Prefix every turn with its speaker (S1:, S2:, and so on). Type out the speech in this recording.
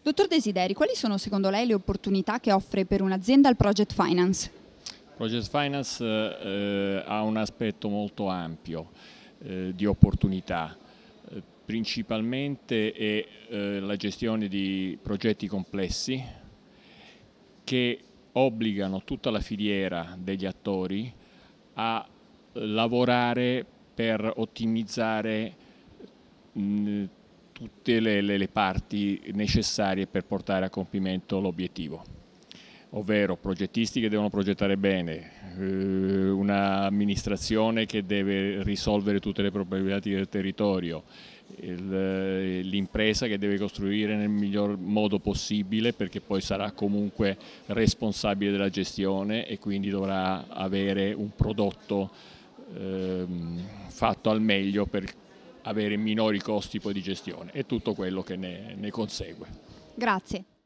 S1: Dottor Desideri, quali sono secondo lei le opportunità che offre per un'azienda il Project Finance?
S2: Project Finance eh, eh ha un aspetto molto ampio eh, di opportunità, eh, principalmente è eh, la gestione di progetti complessi che obbligano tutta la filiera degli attori a lavorare per ottimizzare mh, tutte le, le, le parti necessarie per portare a compimento l'obiettivo ovvero progettisti che devono progettare bene, eh, un'amministrazione che deve risolvere tutte le problematiche del territorio, l'impresa che deve costruire nel miglior modo possibile perché poi sarà comunque responsabile della gestione e quindi dovrà avere un prodotto eh, fatto al meglio per avere minori costi poi di gestione e tutto quello che ne, ne consegue.
S3: Grazie.